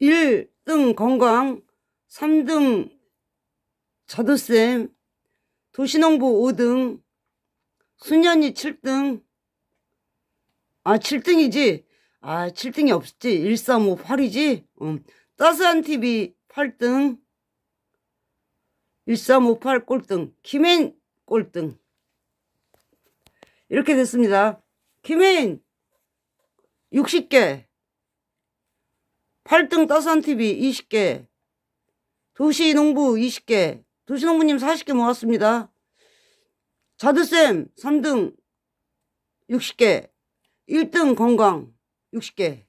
1등 건강, 3등 저도쌤, 도시농부 5등, 수년이 7등, 아 7등이지? 아 7등이 없지 135 8이지? 음. 따스한TV 8등 1358 꼴등 김혜인 꼴등 이렇게 됐습니다 김혜 60개 8등 따산TV 20개, 도시농부 20개, 도시농부님 40개 모았습니다. 자드쌤 3등 60개, 1등 건강 60개.